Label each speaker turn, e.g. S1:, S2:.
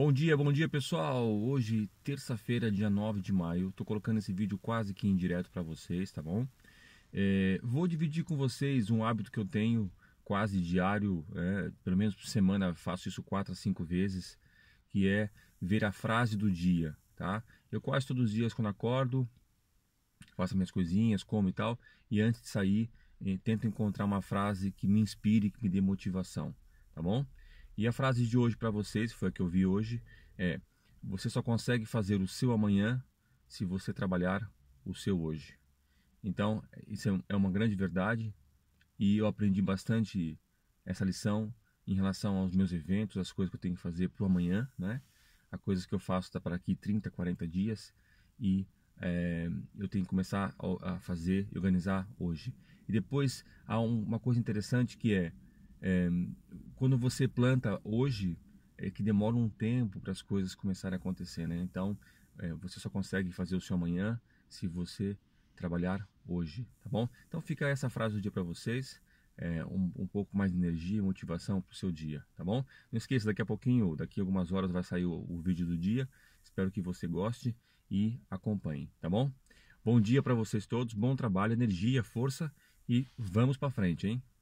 S1: Bom dia, bom dia pessoal. Hoje, terça-feira, dia 9 de maio, estou colocando esse vídeo quase que em direto para vocês, tá bom? É, vou dividir com vocês um hábito que eu tenho quase diário, é, pelo menos por semana faço isso quatro a cinco vezes, que é ver a frase do dia, tá? Eu quase todos os dias quando acordo, faço minhas coisinhas, como e tal, e antes de sair, eh, tento encontrar uma frase que me inspire, que me dê motivação, tá bom? E a frase de hoje para vocês, foi a que eu vi hoje, é: Você só consegue fazer o seu amanhã se você trabalhar o seu hoje. Então, isso é, é uma grande verdade e eu aprendi bastante essa lição em relação aos meus eventos, as coisas que eu tenho que fazer para o amanhã, né? As coisas que eu faço tá para aqui 30, 40 dias e é, eu tenho que começar a fazer e organizar hoje. E depois há um, uma coisa interessante que é, é quando você planta hoje, é que demora um tempo para as coisas começarem a acontecer, né? Então, é, você só consegue fazer o seu amanhã se você trabalhar hoje, tá bom? Então, fica essa frase do dia para vocês. É, um, um, pouco mais de energia e motivação para o seu dia, tá bom? Não esqueça, daqui a pouquinho, daqui a algumas horas vai sair o, o vídeo do dia. Espero que você goste e acompanhe, tá bom? Bom dia para vocês todos, bom trabalho, energia, força e vamos para frente, hein?